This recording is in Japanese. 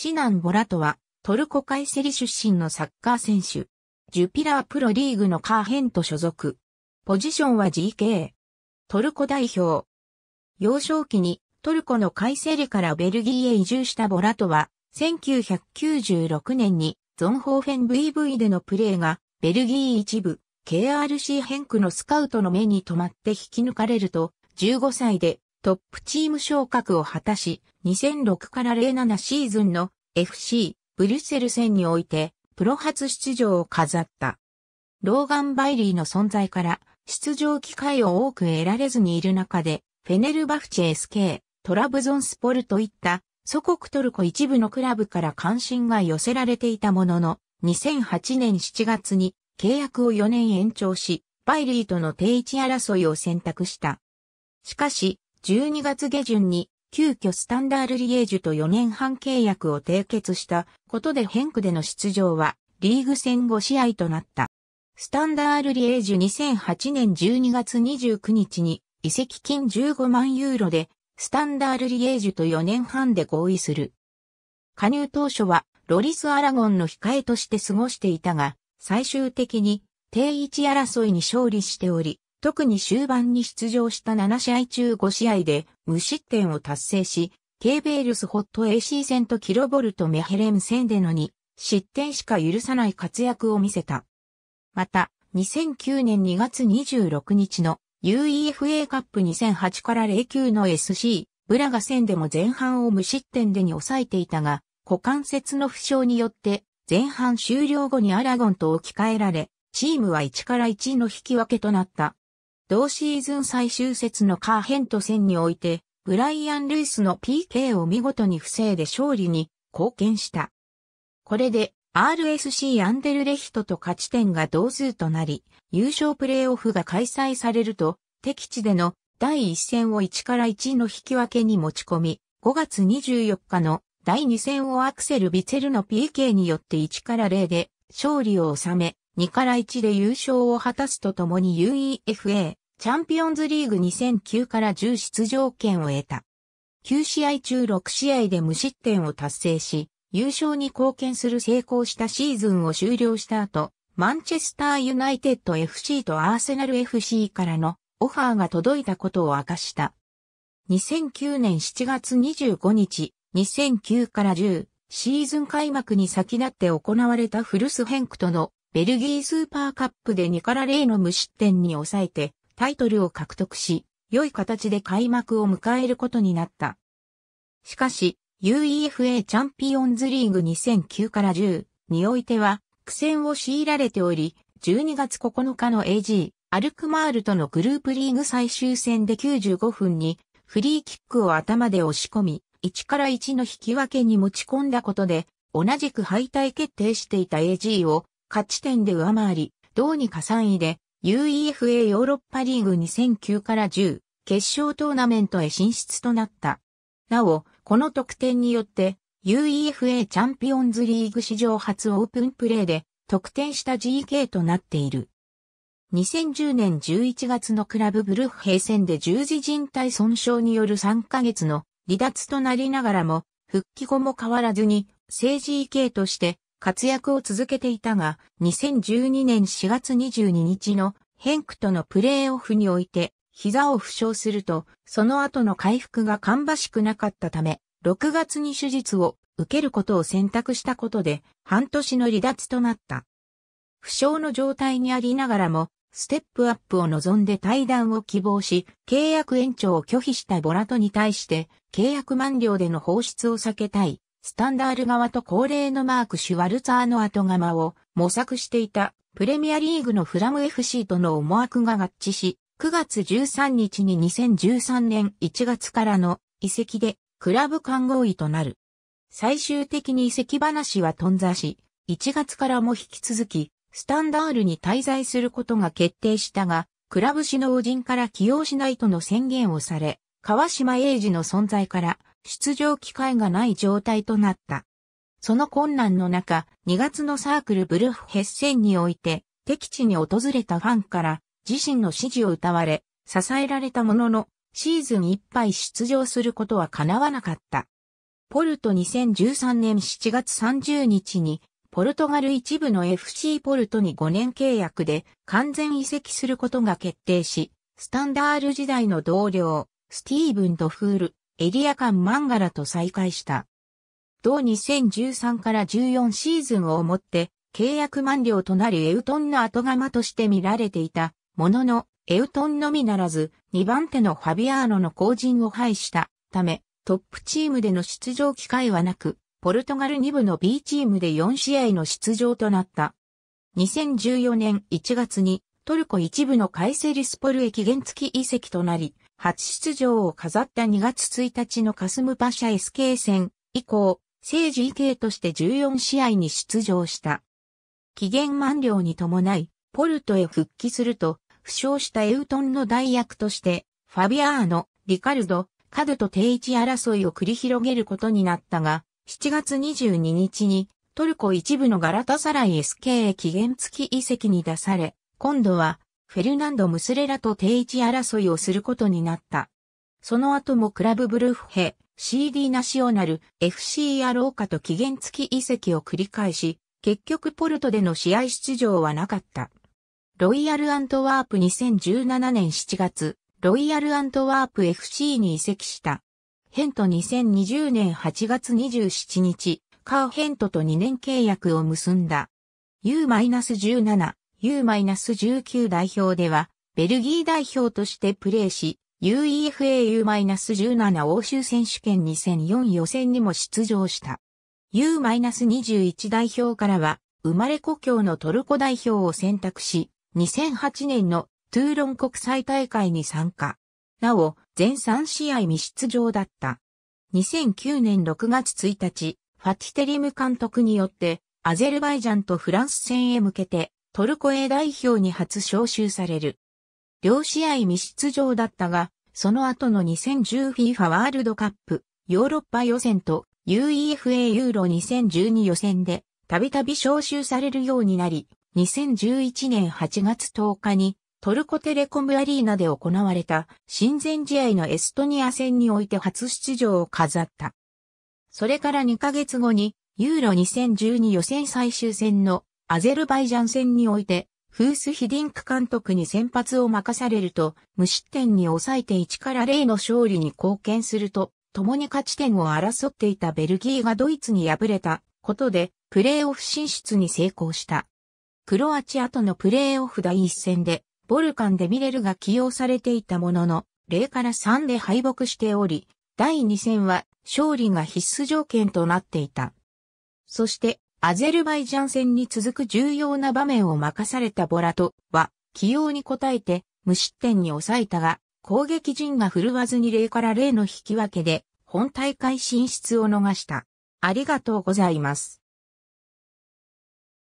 シナン・ボラトは、トルコカイセリ出身のサッカー選手。ジュピラープロリーグのカーヘント所属。ポジションは GK。トルコ代表。幼少期にトルコのカイセリからベルギーへ移住したボラトは、1996年にゾンホーフェン VV でのプレーが、ベルギー一部、KRC ヘンクのスカウトの目に留まって引き抜かれると、15歳でトップチーム昇格を果たし、2006から07シーズンの FC ブリュッセル戦において、プロ初出場を飾った。ローガン・バイリーの存在から、出場機会を多く得られずにいる中で、フェネルバフチェ SK、トラブゾンスポルといった、祖国トルコ一部のクラブから関心が寄せられていたものの、2008年7月に契約を4年延長し、バイリーとの定位置争いを選択した。しかし、12月下旬に急遽スタンダールリエージュと4年半契約を締結したことで変クでの出場はリーグ戦5試合となった。スタンダールリエージュ2008年12月29日に移籍金15万ユーロでスタンダールリエージュと4年半で合意する。加入当初はロリス・アラゴンの控えとして過ごしていたが、最終的に定位置争いに勝利しており、特に終盤に出場した7試合中5試合で無失点を達成し、ケーベールスホット AC 戦とキロボルトメヘレム戦での2失点しか許さない活躍を見せた。また、2009年2月26日の UEFA カップ2008から09の SC ブラガ戦でも前半を無失点でに抑えていたが、股関節の負傷によって前半終了後にアラゴンと置き換えられ、チームは1から1の引き分けとなった。同シーズン最終節のカーヘント戦において、ブライアン・ルイスの PK を見事に防いで勝利に貢献した。これで RSC アンデルレヒトと勝ち点が同数となり、優勝プレーオフが開催されると、敵地での第1戦を1から1の引き分けに持ち込み、5月24日の第2戦をアクセル・ビツェルの PK によって1から0で勝利を収め、2から1で優勝を果たすとともに UEFA チャンピオンズリーグ2009から10出場権を得た。9試合中6試合で無失点を達成し、優勝に貢献する成功したシーズンを終了した後、マンチェスターユナイテッド FC とアーセナル FC からのオファーが届いたことを明かした。2009年7月25日、2009から10シーズン開幕に先立って行われたフルスヘンクとのベルギースーパーカップで2から0の無失点に抑えてタイトルを獲得し、良い形で開幕を迎えることになった。しかし、UEFA チャンピオンズリーグ2009から10においては、苦戦を強いられており、12月9日の AG、アルクマールとのグループリーグ最終戦で95分に、フリーキックを頭で押し込み、1から1の引き分けに持ち込んだことで、同じく敗退決定していた AG を勝ち点で上回り、同に加3位で UEFA ヨーロッパリーグ2009から10決勝トーナメントへ進出となった。なお、この得点によって UEFA チャンピオンズリーグ史上初オープンプレーで得点した GK となっている。2010年11月のクラブブルッフェ戦で十字靭帯損傷による3ヶ月の離脱となりながらも、復帰後も変わらずに、正 GK として活躍を続けていたが、2012年4月22日のヘンクとのプレーオフにおいて、膝を負傷すると、その後の回復が芳しくなかったため、6月に手術を受けることを選択したことで、半年の離脱となった。負傷の状態にありながらも、ステップアップを望んで対談を希望し、契約延長を拒否したボラトに対して、契約満了での放出を避けたい、スタンダール側と恒例のマーク・シュワルツァーの後釜を模索していたプレミアリーグのフラム FC との思惑が合致し、9月13日に2013年1月からの移籍でクラブ看護医となる。最終的に移籍話は頓挫し、1月からも引き続き、スタンダールに滞在することが決定したが、クラブ首脳陣から起用しないとの宣言をされ、川島英二の存在から出場機会がない状態となった。その困難の中、2月のサークルブルフヘッセンにおいて、敵地に訪れたファンから自身の支持を歌われ、支えられたものの、シーズンいっぱい出場することは叶わなかった。ポルト2013年7月30日に、ポルトガル一部の FC ポルトに5年契約で完全移籍することが決定し、スタンダール時代の同僚、スティーブン・ドフール、エリア間マンガラと再会した。同2013から14シーズンをもって契約満了となるエウトンの後釜として見られていたものの、エウトンのみならず2番手のファビアーノの後陣を排したため、トップチームでの出場機会はなく、ポルトガル2部の B チームで4試合の出場となった。2014年1月にトルコ一部のカイセリスポル駅原付き遺跡となり、初出場を飾った2月1日のカスムパシャ SK 戦以降、政治 EK として14試合に出場した。期限満了に伴い、ポルトへ復帰すると、負傷したエウトンの代役として、ファビアーノ、リカルド、カドと定位置争いを繰り広げることになったが、7月22日にトルコ一部のガラタサライ SK へ期限付き遺跡に出され、今度はフェルナンド・ムスレラと定位置争いをすることになった。その後もクラブブルーフヘ、CD ナショナル、FC アローカと期限付き移籍を繰り返し、結局ポルトでの試合出場はなかった。ロイヤル・アントワープ2017年7月、ロイヤル・アントワープ FC に移籍した。ヘント2020年8月27日、カーヘントと2年契約を結んだ。U-17 U-19 代表では、ベルギー代表としてプレーし、UEFA-U-17 欧州選手権2004予選にも出場した。U-21 代表からは、生まれ故郷のトルコ代表を選択し、2008年のトゥーロン国際大会に参加。なお、全3試合未出場だった。2009年6月1日、ファティテリム監督によって、アゼルバイジャンとフランス戦へ向けて、トルコ A 代表に初招集される。両試合未出場だったが、その後の 2010FIFA ワールドカップ、ヨーロッパ予選と UEFA ユーロ2012予選で、たびたび招集されるようになり、2011年8月10日にトルコテレコムアリーナで行われた親善試合のエストニア戦において初出場を飾った。それから2ヶ月後にユーロ2012予選最終戦のアゼルバイジャン戦において、フースヒディンク監督に先発を任されると、無失点に抑えて1から0の勝利に貢献すると、共に勝ち点を争っていたベルギーがドイツに敗れたことで、プレーオフ進出に成功した。クロアチアとのプレーオフ第一戦で、ボルカンでミレルが起用されていたものの、0から3で敗北しており、第2戦は勝利が必須条件となっていた。そして、アゼルバイジャン戦に続く重要な場面を任されたボラトは、起用に応えて無失点に抑えたが、攻撃陣が振るわずに0から0の引き分けで、本大会進出を逃した。ありがとうございます。